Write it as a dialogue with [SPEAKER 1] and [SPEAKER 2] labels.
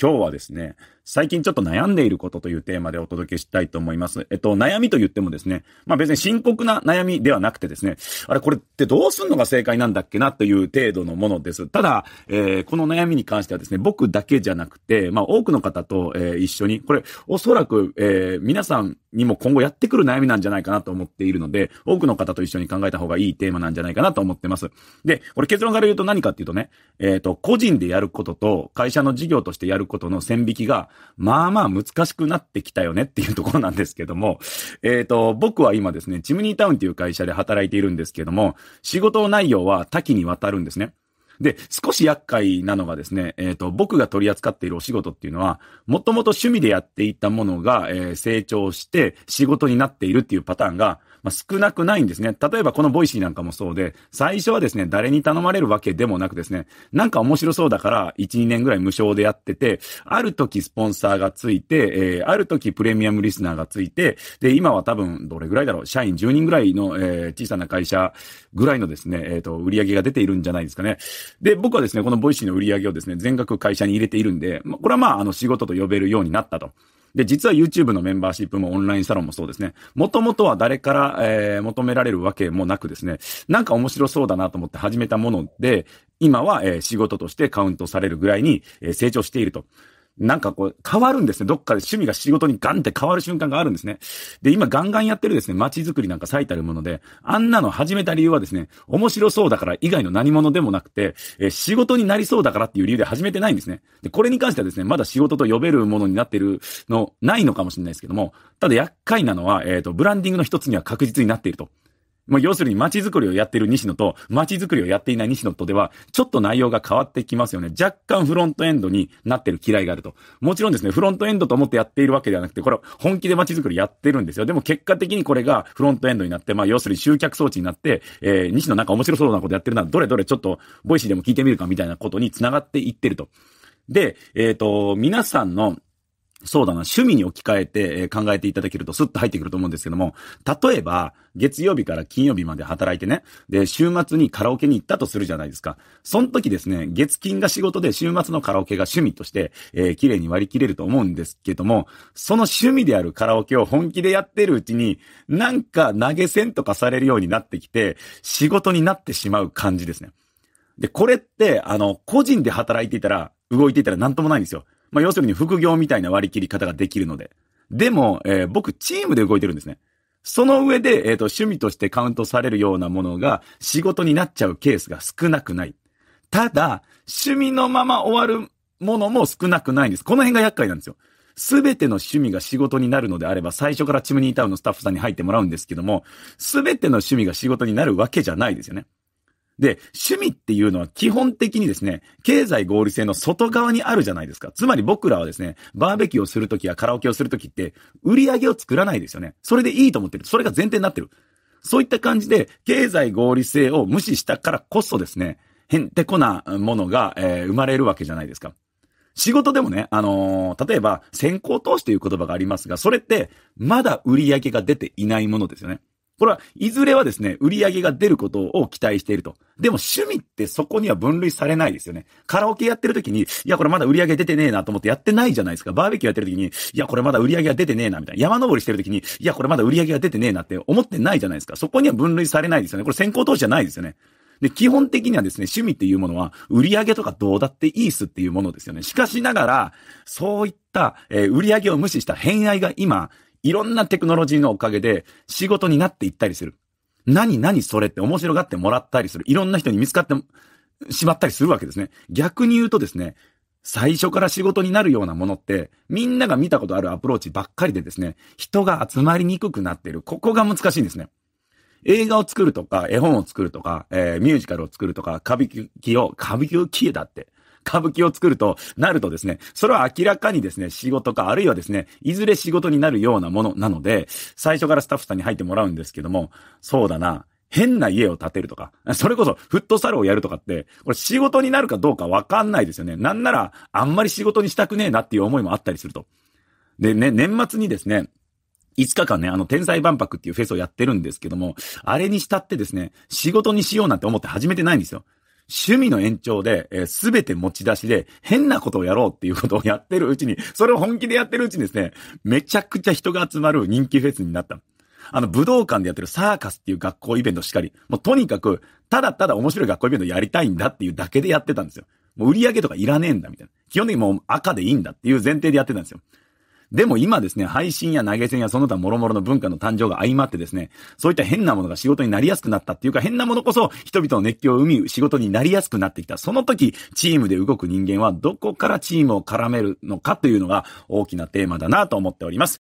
[SPEAKER 1] 今日はですね、最近ちょっと悩んでいることというテーマでお届けしたいと思います。えっと、悩みと言ってもですね、まあ別に深刻な悩みではなくてですね、あれこれってどうすんのが正解なんだっけなという程度のものです。ただ、えー、この悩みに関してはですね、僕だけじゃなくて、まあ多くの方と、えー、一緒に、これおそらく、えー、皆さんにも今後やってくる悩みなんじゃないかなと思っているので、多くの方と一緒に考えた方がいいテーマなんじゃないかなと思ってます。で、これ結論から言うと何かっていうとね、えっ、ー、と、個人でやることと会社の事業としてやることの線引きが、まあまあ難しくなってきたよねっていうところなんですけども、えっ、ー、と、僕は今ですね、チムニータウンっていう会社で働いているんですけども、仕事内容は多岐にわたるんですね。で、少し厄介なのがですね、えっ、ー、と、僕が取り扱っているお仕事っていうのは、もともと趣味でやっていたものが、えー、成長して仕事になっているっていうパターンが、まあ、少なくないんですね。例えばこのボイシーなんかもそうで、最初はですね、誰に頼まれるわけでもなくですね、なんか面白そうだから、1、2年ぐらい無償でやってて、ある時スポンサーがついて、えー、ある時プレミアムリスナーがついて、で、今は多分、どれぐらいだろう、社員10人ぐらいの、えー、小さな会社ぐらいのですね、えっ、ー、と、売り上げが出ているんじゃないですかね。で、僕はですね、このボイシーの売り上げをですね、全額会社に入れているんで、これはまあ、あの、仕事と呼べるようになったと。で、実は YouTube のメンバーシップもオンラインサロンもそうですね。もともとは誰から、えー、求められるわけもなくですね、なんか面白そうだなと思って始めたもので、今は、えー、仕事としてカウントされるぐらいに、えー、成長していると。なんかこう、変わるんですね。どっかで趣味が仕事にガンって変わる瞬間があるんですね。で、今ガンガンやってるですね、街づくりなんか最たるもので、あんなの始めた理由はですね、面白そうだから以外の何者でもなくて、え仕事になりそうだからっていう理由で始めてないんですね。で、これに関してはですね、まだ仕事と呼べるものになってるの、ないのかもしれないですけども、ただ厄介なのは、えっ、ー、と、ブランディングの一つには確実になっていると。まあ、要するに街づくりをやってる西野と、街づくりをやっていない西野とでは、ちょっと内容が変わってきますよね。若干フロントエンドになってる嫌いがあると。もちろんですね、フロントエンドと思ってやっているわけではなくて、これ本気で街づくりやってるんですよ。でも結果的にこれがフロントエンドになって、まあ、要するに集客装置になって、えー、西野なんか面白そうなことやってるなら、どれどれちょっと、ボイシーでも聞いてみるかみたいなことに繋がっていってると。で、えっ、ー、と、皆さんの、そうだな、趣味に置き換えて、え考えていただけるとスッと入ってくると思うんですけども、例えば、月曜日から金曜日まで働いてね、で、週末にカラオケに行ったとするじゃないですか。その時ですね、月金が仕事で週末のカラオケが趣味として、えー、綺麗に割り切れると思うんですけども、その趣味であるカラオケを本気でやってるうちに、なんか投げ銭とかされるようになってきて、仕事になってしまう感じですね。で、これって、あの、個人で働いていたら、動いていたらなんともないんですよ。まあ、要するに副業みたいな割り切り方ができるので。でも、えー、僕、チームで動いてるんですね。その上で、えっ、ー、と、趣味としてカウントされるようなものが仕事になっちゃうケースが少なくない。ただ、趣味のまま終わるものも少なくないんです。この辺が厄介なんですよ。すべての趣味が仕事になるのであれば、最初からチムニータウンのスタッフさんに入ってもらうんですけども、すべての趣味が仕事になるわけじゃないですよね。で、趣味っていうのは基本的にですね、経済合理性の外側にあるじゃないですか。つまり僕らはですね、バーベキューをするときやカラオケをするときって、売り上げを作らないですよね。それでいいと思ってる。それが前提になってる。そういった感じで、経済合理性を無視したからこそですね、へんてこなものが、えー、生まれるわけじゃないですか。仕事でもね、あのー、例えば、先行投資という言葉がありますが、それって、まだ売り上げが出ていないものですよね。これはいずれはですね、売り上げが出ることを期待していると。でも趣味ってそこには分類されないですよね。カラオケやってる時に、いや、これまだ売り上げ出てねえなと思ってやってないじゃないですか。バーベキューやってる時に、いや、これまだ売り上げが出てねえな、みたいな。山登りしてる時に、いや、これまだ売り上げが出てねえなって思ってないじゃないですか。そこには分類されないですよね。これ先行投資じゃないですよね。で、基本的にはですね、趣味っていうものは、売り上げとかどうだっていいっすっていうものですよね。しかしながら、そういった、えー、売り上げを無視した偏愛が今、いろんなテクノロジーのおかげで仕事になっていったりする。何何それって面白がってもらったりする。いろんな人に見つかってしまったりするわけですね。逆に言うとですね、最初から仕事になるようなものって、みんなが見たことあるアプローチばっかりでですね、人が集まりにくくなっている。ここが難しいんですね。映画を作るとか、絵本を作るとか、えー、ミュージカルを作るとか、歌舞伎を、歌舞伎を消えたって。歌舞伎を作るとなるとですね、それは明らかにですね、仕事か、あるいはですね、いずれ仕事になるようなものなので、最初からスタッフさんに入ってもらうんですけども、そうだな、変な家を建てるとか、それこそフットサルをやるとかって、これ仕事になるかどうかわかんないですよね。なんなら、あんまり仕事にしたくねえなっていう思いもあったりすると。でね、年末にですね、5日間ね、あの、天才万博っていうフェスをやってるんですけども、あれにしたってですね、仕事にしようなんて思って始めてないんですよ。趣味の延長で、えー、て持ち出しで、変なことをやろうっていうことをやってるうちに、それを本気でやってるうちにですね、めちゃくちゃ人が集まる人気フェスになった。あの、武道館でやってるサーカスっていう学校イベントしかり、もうとにかく、ただただ面白い学校イベントやりたいんだっていうだけでやってたんですよ。もう売り上げとかいらねえんだみたいな。基本的にもう赤でいいんだっていう前提でやってたんですよ。でも今ですね、配信や投げ銭やその他諸々の文化の誕生が相まってですね、そういった変なものが仕事になりやすくなったっていうか、変なものこそ人々の熱狂を生み、仕事になりやすくなってきた。その時、チームで動く人間はどこからチームを絡めるのかというのが大きなテーマだなと思っております。